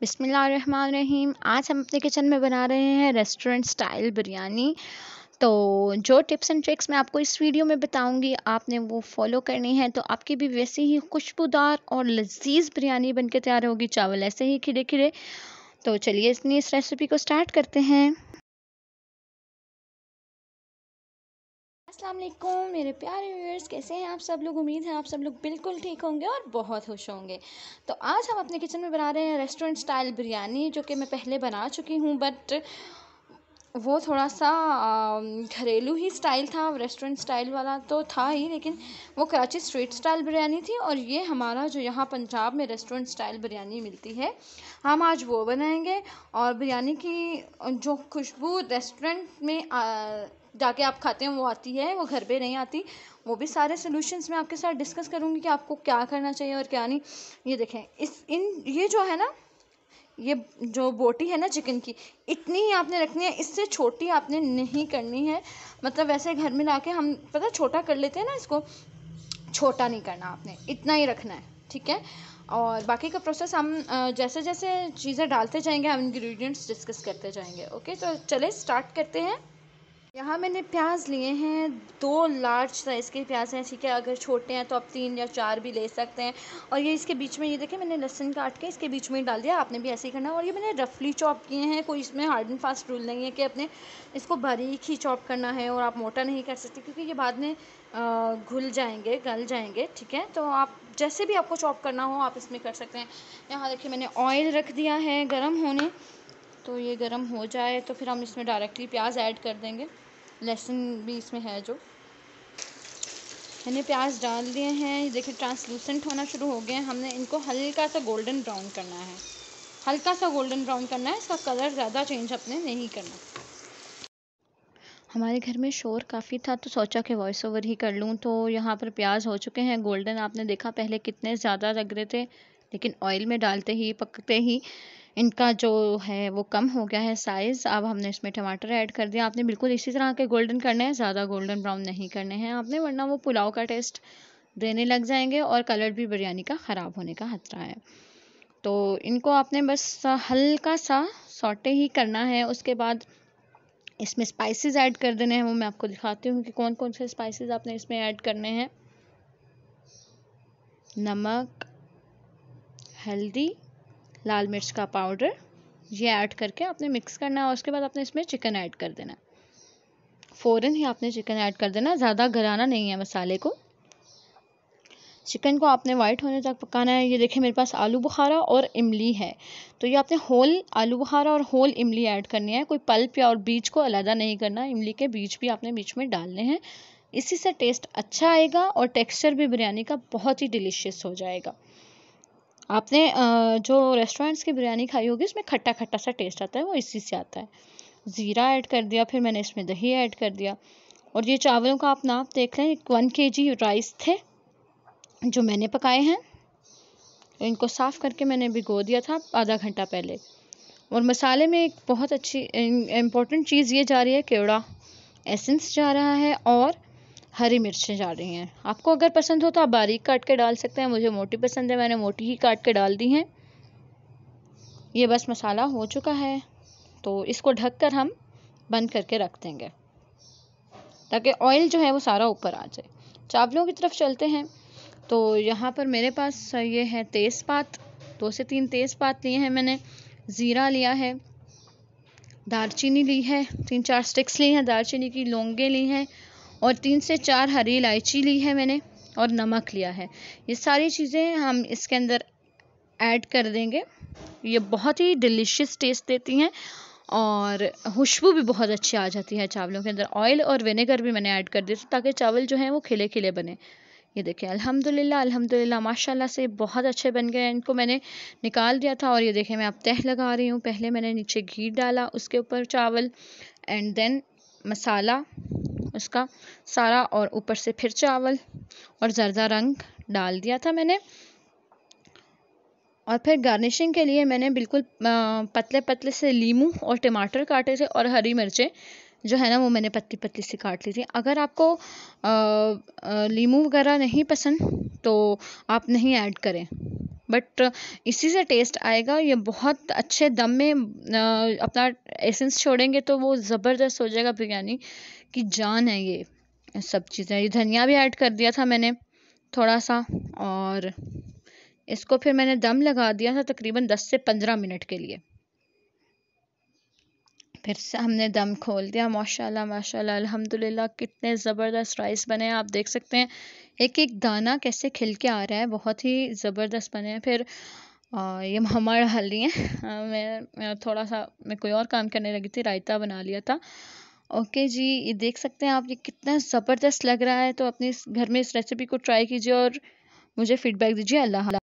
बिसमीम आज हम अपने किचन में बना रहे हैं रेस्टोरेंट स्टाइल बिरयानी तो जो टिप्स एंड ट्रिक्स मैं आपको इस वीडियो में बताऊंगी आपने वो फॉलो करनी है तो आपकी भी वैसी ही खुशबूदार और लजीज बिरयानी बनके तैयार होगी चावल ऐसे ही खिले खिले तो चलिए इसलिए इस रेसिपी को स्टार्ट करते हैं असलम मेरे प्यारे व्यूअर्स कैसे हैं आप सब लोग उम्मीद है आप सब लोग बिल्कुल ठीक होंगे और बहुत खुश होंगे तो आज हम अपने किचन में बना रहे हैं रेस्टोरेंट स्टाइल बिरयानी जो कि मैं पहले बना चुकी हूँ बट वो थोड़ा सा घरेलू ही स्टाइल था रेस्टोरेंट स्टाइल वाला तो था ही लेकिन वो कराची स्ट्रीट स्टाइल बिरयानी थी और ये हमारा जो यहाँ पंजाब में रेस्टोरेंट स्टाइल बिरयानी मिलती है हम आज वो बनाएंगे और बिरयानी की जो खुशबू रेस्टोरेंट में आ, जाके आप खाते हैं वो आती है वो घर पे नहीं आती वो भी सारे सोल्यूशंस मैं आपके साथ डिस्कस करूँगी कि आपको क्या करना चाहिए और क्या नहीं ये देखें इस इन ये जो है ना ये जो बोटी है ना चिकन की इतनी ही आपने रखनी है इससे छोटी आपने नहीं करनी है मतलब वैसे घर में ला के हम पता छोटा कर लेते हैं ना इसको छोटा नहीं करना आपने इतना ही रखना है ठीक है और बाकी का प्रोसेस हम जैसे जैसे चीज़ें डालते जाएंगे हम इंग्रेडिएंट्स डिस्कस करते जाएंगे ओके तो चले स्टार्ट करते हैं यहाँ मैंने प्याज लिए हैं दो लार्ज साइज़ के प्याज हैं ठीक है अगर छोटे हैं तो आप तीन या चार भी ले सकते हैं और ये इसके बीच में ये देखें मैंने लहसुन काट के इसके बीच में डाल दिया आपने भी ऐसे ही करना और ये मैंने रफली चॉप किए हैं कोई इसमें हार्ड एंड फास्ट रूल नहीं है कि अपने इसको बारीक ही चॉप करना है और आप मोटा नहीं कर सकते क्योंकि ये बाद में घुल जाएंगे गल जाएंगे ठीक है तो आप जैसे भी आपको चॉप करना हो आप इसमें कर सकते हैं यहाँ देखिए मैंने ऑयल रख दिया है गर्म होने तो ये गर्म हो जाए तो फिर हम इसमें डायरेक्टली प्याज ऐड कर देंगे लहसुन भी इसमें है जो मैंने प्याज डाल दिए हैं देखिए ट्रांसलूसेंट होना शुरू हो गए हैं हमने इनको हल्का सा गोल्डन ब्राउन करना है हल्का सा गोल्डन ब्राउन करना है इसका कलर ज़्यादा चेंज अपने नहीं करना हमारे घर में शोर काफ़ी था तो सोचा कि वॉइस ओवर ही कर लूँ तो यहाँ पर प्याज हो चुके हैं गोल्डन आपने देखा पहले कितने ज़्यादा लग रहे थे लेकिन ऑयल में डालते ही पकते ही इनका जो है वो कम हो गया है साइज़ अब हमने इसमें टमाटर ऐड कर दिया आपने बिल्कुल इसी तरह के गोल्डन करने हैं ज़्यादा गोल्डन ब्राउन नहीं करने हैं आपने वरना वो पुलाव का टेस्ट देने लग जाएंगे और कलर भी बिरयानी का ख़राब होने का खतरा है तो इनको आपने बस हल्का सा सोटे ही करना है उसके बाद इसमें स्पाइसेस ऐड कर देने हैं वो मैं आपको दिखाती हूँ कि कौन कौन से स्पाइसेस आपने इसमें ऐड करने हैं नमक हल्दी लाल मिर्च का पाउडर ये ऐड करके आपने मिक्स करना है और उसके बाद आपने इसमें चिकन ऐड कर देना फ़ौरन ही आपने चिकन ऐड कर देना ज़्यादा घराना नहीं है मसाले को चिकन को आपने वाइट होने तक पकाना है ये देखिए मेरे पास आलू बुखारा और इमली है तो ये आपने होल आलू बुखारा और होल इमली ऐड करनी है कोई पल्प या और बीज को अलहदा नहीं करना इमली के बीज भी आपने बीच में डालने हैं इसी से टेस्ट अच्छा आएगा और टेक्सचर भी बिरयानी का बहुत ही डिलीशियस हो जाएगा आपने जो रेस्टोरेंट्स की बिरयानी खाई होगी उसमें खट्टा खट्टा सा टेस्ट आता है वो इसी से आता है ज़ीरा ऐड कर दिया फिर मैंने इसमें दही ऐड कर दिया और ये चावलों का आप नाप देख लें वन के जी राइस थे जो मैंने पकाए हैं इनको साफ़ करके मैंने भिगो दिया था आधा घंटा पहले और मसाले में एक बहुत अच्छी इम्पोर्टेंट चीज़ ये जा रही है केवड़ा एसेंस जा रहा है और हरी मिर्चें डाली हैं आपको अगर पसंद हो तो आप बारीक काट के डाल सकते हैं मुझे मोटी पसंद है मैंने मोटी ही काट के डाल दी हैं ये बस मसाला हो चुका है तो इसको ढक कर हम बंद करके रख देंगे ताकि ऑयल जो है वो सारा ऊपर आ जाए चावलों की तरफ चलते हैं तो यहाँ पर मेरे पास ये है तेज़पात दो से तीन तेज़पात लिए हैं मैंने ज़ीरा लिया है दालचीनी ली है तीन चार स्टिक्स ली हैं दालचीनी की लौंगे ली हैं और तीन से चार हरी इलायची ली है मैंने और नमक लिया है ये सारी चीज़ें हम इसके अंदर ऐड कर देंगे ये बहुत ही डिलीशियस टेस्ट देती हैं और खुशबू भी बहुत अच्छी आ जाती है चावलों के अंदर ऑयल और विनेगर भी मैंने ऐड कर दिया ताकि चावल जो हैं वो खिले खिले बने ये देखें अल्हम्दुलिल्लाह अल्हम्दुलिल्लाह माशाल्लाह से बहुत अच्छे बन गए इनको मैंने निकाल दिया था और ये देखें मैं अब तह लगा रही हूँ पहले मैंने नीचे घी डाला उसके ऊपर चावल एंड देन मसाला उसका सारा और ऊपर से फिर चावल और ज़रदा रंग डाल दिया था मैंने और फिर गार्निशिंग के लिए मैंने बिल्कुल पतले पतले से लीमू और टमाटर काटे थे और हरी मिर्चें जो है ना वो मैंने पतली पतली से काट ली थी अगर आपको लीमू वगैरह नहीं पसंद तो आप नहीं ऐड करें बट इसी से टेस्ट आएगा ये बहुत अच्छे दम में अपना एसेंस छोड़ेंगे तो वो ज़बरदस्त हो जाएगा बिरयानी की जान है ये सब चीज़ें ये धनिया भी ऐड कर दिया था मैंने थोड़ा सा और इसको फिर मैंने दम लगा दिया था तकरीबन 10 से 15 मिनट के लिए फिर से हमने दम खोल दिया माशाल्लाह माशाल्लाह अल्हम्दुलिल्लाह कितने ज़बरदस्त राइस बने हैं आप देख सकते हैं एक एक दाना कैसे खिल के आ रहा है बहुत ही ज़बरदस्त बने हैं फिर आ, ये हमारा हल्दी है मैं, मैं थोड़ा सा मैं कोई और काम करने लगी थी रायता बना लिया था ओके जी ये देख सकते हैं आप ये कितना ज़बरदस्त लग रहा है तो अपने घर में इस रेसिपी को ट्राई कीजिए और मुझे फीडबैक दीजिए अल्लाह